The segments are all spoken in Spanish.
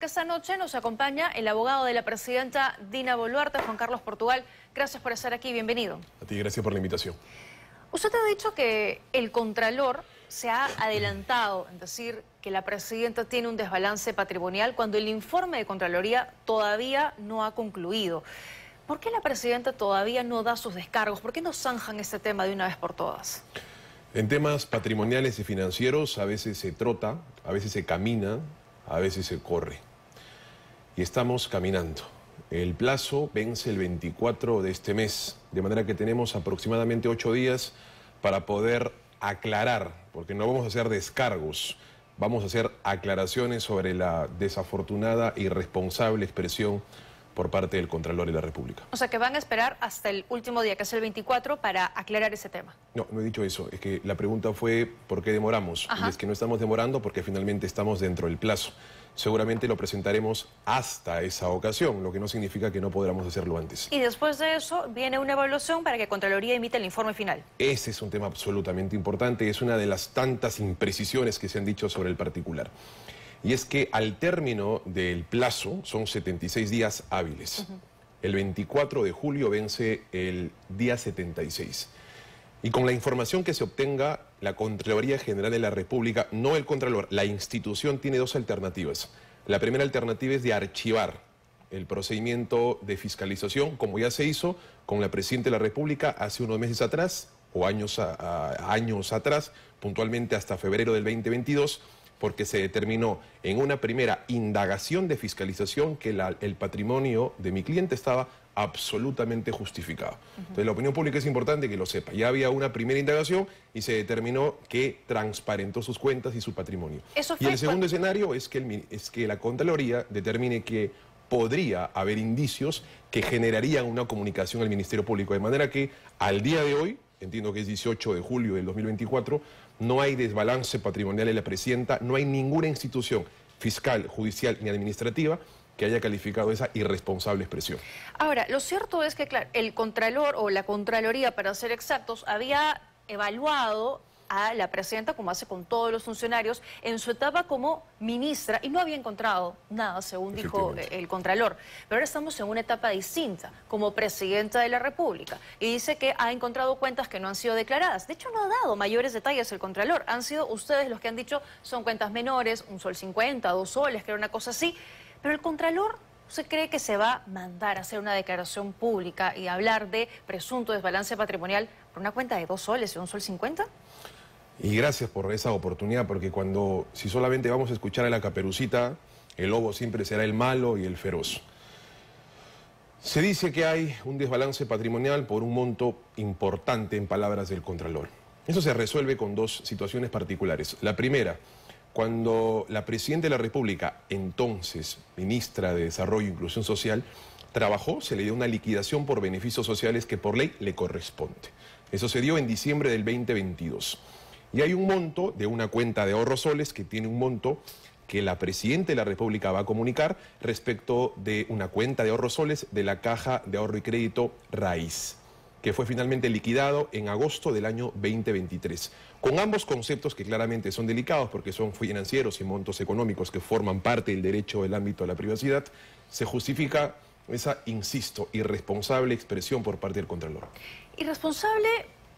Esta noche nos acompaña el abogado de la presidenta Dina Boluarte, Juan Carlos Portugal. Gracias por estar aquí, bienvenido. A ti, gracias por la invitación. Usted ha dicho que el Contralor se ha adelantado en decir que la presidenta tiene un desbalance patrimonial cuando el informe de Contraloría todavía no ha concluido. ¿Por qué la presidenta todavía no da sus descargos? ¿Por qué no zanjan este tema de una vez por todas? En temas patrimoniales y financieros a veces se trota, a veces se camina, a veces se corre y estamos caminando. El plazo vence el 24 de este mes, de manera que tenemos aproximadamente ocho días para poder aclarar, porque no vamos a hacer descargos, vamos a hacer aclaraciones sobre la desafortunada y responsable expresión por parte del Contralor de la República. O sea que van a esperar hasta el último día, que es el 24, para aclarar ese tema. No, no he dicho eso. Es que la pregunta fue ¿por qué demoramos? Y es que no estamos demorando porque finalmente estamos dentro del plazo seguramente lo presentaremos hasta esa ocasión, lo que no significa que no podamos hacerlo antes. Y después de eso viene una evaluación para que Contraloría emita el informe final. Ese es un tema absolutamente importante, es una de las tantas imprecisiones que se han dicho sobre el particular. Y es que al término del plazo son 76 días hábiles. El 24 de julio vence el día 76. Y con la información que se obtenga, la Contraloría General de la República, no el Contralor, la institución tiene dos alternativas. La primera alternativa es de archivar el procedimiento de fiscalización, como ya se hizo con la Presidenta de la República hace unos meses atrás, o años, años atrás, puntualmente hasta febrero del 2022 porque se determinó en una primera indagación de fiscalización que la, el patrimonio de mi cliente estaba absolutamente justificado. Entonces la opinión pública es importante que lo sepa. Ya había una primera indagación y se determinó que transparentó sus cuentas y su patrimonio. y el segundo escenario es que, es que la Contraloría determine que podría haber indicios que generarían una comunicación al Ministerio Público. De manera que al día de hoy entiendo que es 18 de julio del 2024, no hay desbalance patrimonial en la Presidenta, no hay ninguna institución fiscal, judicial ni administrativa que haya calificado esa irresponsable expresión. Ahora, lo cierto es que, claro, el Contralor o la Contraloría, para ser exactos, había evaluado a la presidenta, como hace con todos los funcionarios, en su etapa como ministra, y no había encontrado nada, según dijo eh, el Contralor. Pero ahora estamos en una etapa distinta, como presidenta de la República, y dice que ha encontrado cuentas que no han sido declaradas. De hecho, no ha dado mayores detalles el Contralor. Han sido ustedes los que han dicho son cuentas menores, un sol 50, dos soles, que era una cosa así. Pero el Contralor ¿se cree que se va a mandar a hacer una declaración pública y hablar de presunto desbalance patrimonial por una cuenta de dos soles y un sol cincuenta? Y gracias por esa oportunidad, porque cuando, si solamente vamos a escuchar a la caperucita, el lobo siempre será el malo y el feroz. Se dice que hay un desbalance patrimonial por un monto importante en palabras del Contralor. Eso se resuelve con dos situaciones particulares. La primera, cuando la Presidenta de la República, entonces Ministra de Desarrollo e Inclusión Social, trabajó, se le dio una liquidación por beneficios sociales que por ley le corresponde. Eso se dio en diciembre del 2022. Y hay un monto de una cuenta de ahorros soles que tiene un monto que la Presidenta de la República va a comunicar respecto de una cuenta de ahorros soles de la Caja de Ahorro y Crédito Raíz, que fue finalmente liquidado en agosto del año 2023. Con ambos conceptos que claramente son delicados porque son financieros y montos económicos que forman parte del derecho del ámbito de la privacidad, se justifica esa, insisto, irresponsable expresión por parte del Contralor. Irresponsable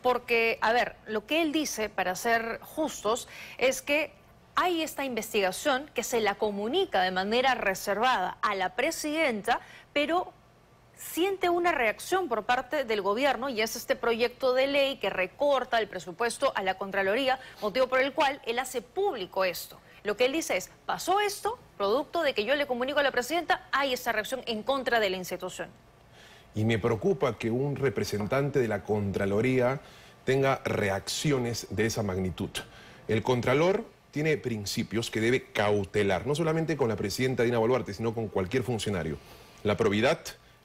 porque, a ver, lo que él dice, para ser justos, es que hay esta investigación que se la comunica de manera reservada a la presidenta, pero siente una reacción por parte del gobierno y es este proyecto de ley que recorta el presupuesto a la Contraloría, motivo por el cual él hace público esto. Lo que él dice es, pasó esto, producto de que yo le comunico a la presidenta, hay esa reacción en contra de la institución. Y me preocupa que un representante de la Contraloría tenga reacciones de esa magnitud. El Contralor tiene principios que debe cautelar, no solamente con la presidenta Dina Boluarte, sino con cualquier funcionario. La probidad,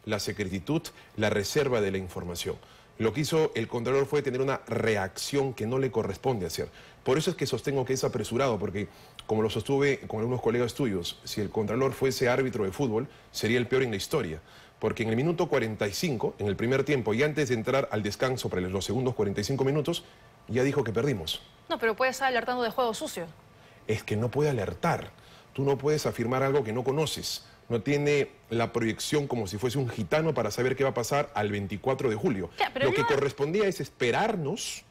la secretitud, la reserva de la información. Lo que hizo el Contralor fue tener una reacción que no le corresponde hacer. Por eso es que sostengo que es apresurado, porque como lo sostuve con algunos colegas tuyos, si el Contralor fuese árbitro de fútbol, sería el peor en la historia. Porque en el minuto 45, en el primer tiempo, y antes de entrar al descanso para los segundos 45 minutos, ya dijo que perdimos. No, pero puede estar alertando de juego sucio. Es que no puede alertar. Tú no puedes afirmar algo que no conoces no tiene la proyección como si fuese un gitano para saber qué va a pasar al 24 de julio. Lo que correspondía es esperarnos,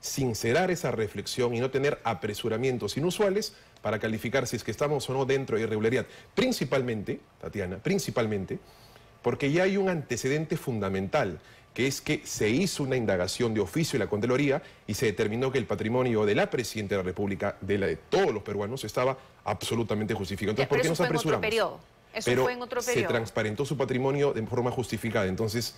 sincerar esa reflexión y no tener apresuramientos inusuales para calificar si es que estamos o no dentro de irregularidad. Principalmente, Tatiana, principalmente, porque ya hay un antecedente fundamental, que es que se hizo una indagación de oficio en la Contraloría y se determinó que el patrimonio de la Presidenta de la República, de la de todos los peruanos, estaba absolutamente justificado. Entonces, ¿por qué nos apresuramos? Eso pero fue en otro se transparentó su patrimonio de forma justificada. Entonces,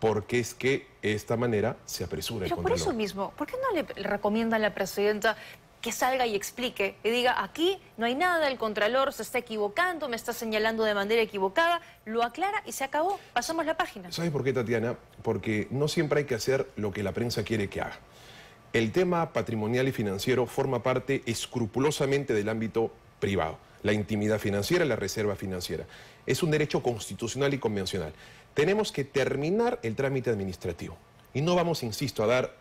¿por qué es que de esta manera se apresura Pero el Pero por eso mismo, ¿por qué no le recomienda a la presidenta que salga y explique y diga, aquí no hay nada, el contralor se está equivocando, me está señalando de manera equivocada, lo aclara y se acabó, pasamos la página. ¿Sabes por qué, Tatiana? Porque no siempre hay que hacer lo que la prensa quiere que haga. El tema patrimonial y financiero forma parte escrupulosamente del ámbito privado la intimidad financiera, la reserva financiera. Es un derecho constitucional y convencional. Tenemos que terminar el trámite administrativo. Y no vamos, insisto, a dar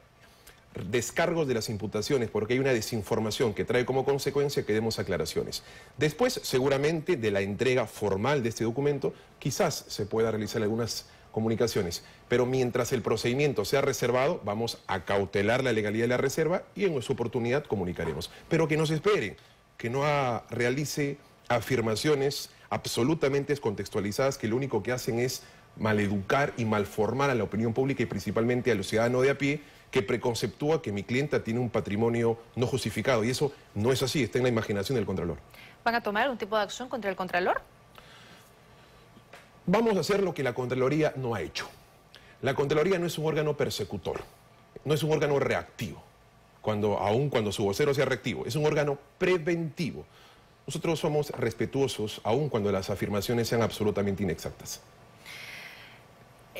descargos de las imputaciones porque hay una desinformación que trae como consecuencia que demos aclaraciones. Después, seguramente, de la entrega formal de este documento, quizás se pueda realizar algunas comunicaciones, pero mientras el procedimiento sea reservado, vamos a cautelar la legalidad de la reserva y en su oportunidad comunicaremos. Pero que nos esperen, que no realice afirmaciones absolutamente descontextualizadas que lo único que hacen es maleducar y malformar a la opinión pública y principalmente a los ciudadanos de a pie que preconceptúa que mi clienta tiene un patrimonio no justificado y eso no es así, está en la imaginación del Contralor. ¿Van a tomar algún tipo de acción contra el Contralor? Vamos a hacer lo que la Contraloría no ha hecho. La Contraloría no es un órgano persecutor, no es un órgano reactivo cuando, aun cuando su vocero sea reactivo. Es un órgano preventivo. Nosotros somos respetuosos, aun cuando las afirmaciones sean absolutamente inexactas.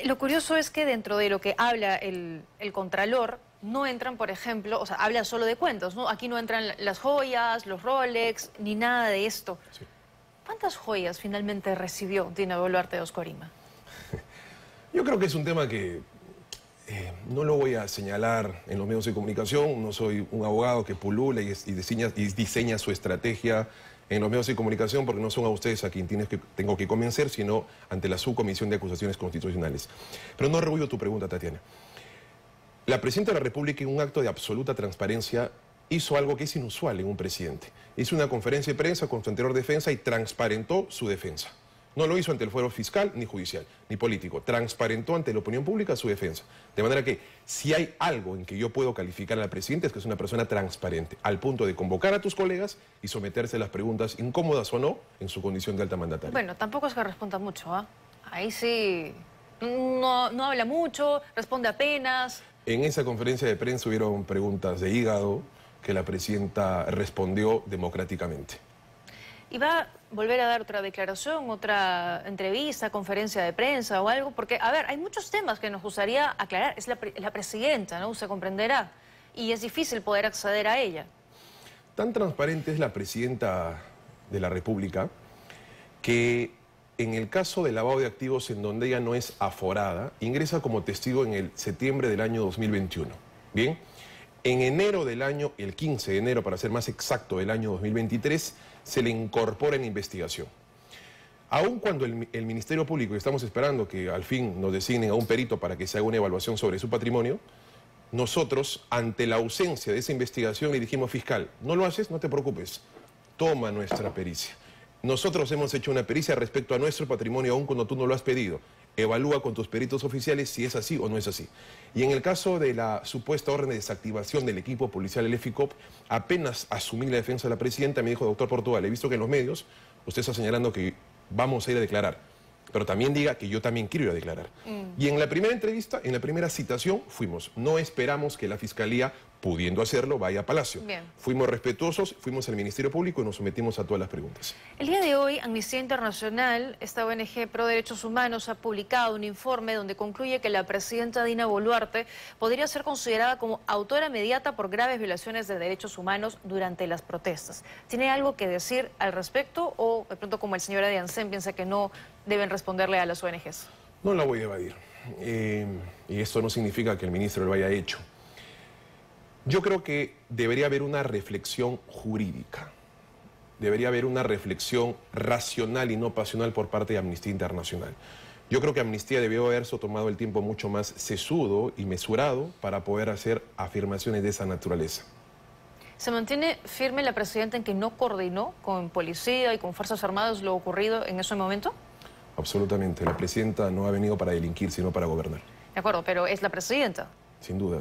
Lo curioso es que dentro de lo que habla el, Contralor, no entran, por ejemplo, o sea, habla solo de cuentos, ¿no? Aquí no entran las joyas, los Rolex, ni nada de esto. ¿Cuántas joyas finalmente recibió Dina Boluarte de Oscorima? Yo creo que es un tema que eh, no lo voy a señalar en los medios de comunicación, no soy un abogado que pulula y, diseña, su estrategia en los medios de comunicación porque no son a ustedes a quien tengo que convencer, sino ante la subcomisión de acusaciones constitucionales. Pero no rehuyo tu pregunta, Tatiana. La Presidenta de la República, en un acto de absoluta transparencia, hizo algo que es inusual en un presidente. Hizo una conferencia de prensa con su anterior defensa y transparentó su defensa. No lo hizo ante el fuero fiscal, ni judicial, ni político. Transparentó ante la opinión pública su defensa. De manera que, si hay algo en que yo puedo calificar a la presidenta, es que es una persona transparente, al punto de convocar a tus colegas y someterse a las preguntas incómodas o no en su condición de alta mandataria. Bueno, tampoco es que responda mucho, ¿ah? Ahí sí. No, no habla mucho, responde apenas. En esa conferencia de prensa hubieron preguntas de hígado que la presidenta respondió democráticamente. Y volver a dar otra declaración, otra entrevista, conferencia de prensa o algo? Porque, a ver, hay muchos temas que nos gustaría aclarar. Es la, presidenta, ¿no? Se comprenderá. Y es difícil poder acceder a ella. Tan transparente es la presidenta de la República que en el caso del lavado de activos en donde ella no es aforada, ingresa como testigo en el septiembre del año 2021. Bien, en enero del año, el 15 de enero para ser más exacto del año 2023, se le incorpora en investigación. Aun cuando el, Ministerio Público, estamos esperando que al fin nos designen a un perito para que se haga una evaluación sobre su patrimonio, nosotros, ante la ausencia de esa investigación, le dijimos, fiscal, no lo haces, no te preocupes, toma nuestra pericia. Nosotros hemos hecho una pericia respecto a nuestro patrimonio, aun cuando tú no lo has pedido evalúa con tus peritos oficiales si es así o no es así. Y en el caso de la supuesta orden de desactivación del equipo policial del EFICOP, apenas asumí la defensa de la presidenta, me dijo, doctor Portugal, he visto que en los medios usted está señalando que vamos a ir a declarar, pero también diga que yo también quiero ir a declarar. Mm. Y en la primera entrevista, en la primera citación, fuimos. No esperamos que la fiscalía pudiendo hacerlo, vaya a Palacio. Bien. Fuimos respetuosos, fuimos al Ministerio Público y nos sometimos a todas las preguntas. El día de hoy, Amnistía Internacional, esta ONG Pro Derechos Humanos, ha publicado un informe donde concluye que la presidenta Dina Boluarte podría ser considerada como autora mediata por graves violaciones de derechos humanos durante las protestas. ¿Tiene algo que decir al respecto o de pronto como el señor Adiansen piensa que no deben responderle a las ONGs? No la voy a evadir. Eh, y esto no significa que el ministro lo haya hecho. Yo creo que debería haber una reflexión jurídica, debería haber una reflexión racional y no pasional por parte de Amnistía Internacional. Yo creo que Amnistía debió haberse tomado el tiempo mucho más sesudo y mesurado para poder hacer afirmaciones de esa naturaleza. Se mantiene firme la presidenta en que no coordinó con policía y con Fuerzas Armadas lo ocurrido en ese momento? Absolutamente. La presidenta no ha venido para delinquir, sino para gobernar. De acuerdo, pero es la presidenta. Sin duda.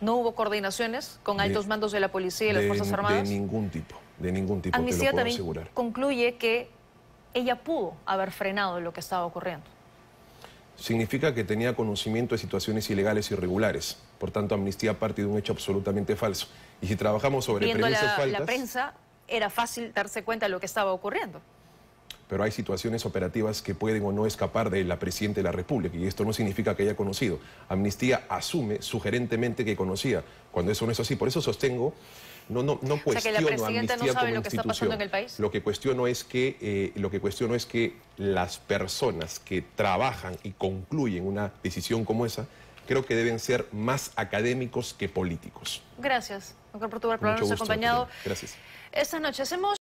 ¿No hubo coordinaciones con altos mandos de la policía y las Fuerzas Armadas? De ningún tipo, de ningún tipo, Amnistía también concluye que ella pudo haber frenado lo que estaba ocurriendo. Significa que tenía conocimiento de situaciones ilegales y irregulares. Por tanto, Amnistía parte de un hecho absolutamente falso. Y si trabajamos sobre Viendo premisas la, la prensa, era fácil darse cuenta de lo que estaba ocurriendo pero hay situaciones operativas que pueden o no escapar de la Presidenta de la República y esto no significa que haya conocido. Amnistía asume sugerentemente que conocía, cuando eso no es así. Por eso sostengo no, no, no cuestiono o sea que la presidenta no sabe lo que está pasando en el país. Lo que cuestiono es que, eh, lo que, cuestiono es que las personas que trabajan y concluyen una decisión como esa, creo que deben ser más académicos que políticos. Gracias, doctor Portugal, por habernos acompañado. Gracias. Esta noche hacemos...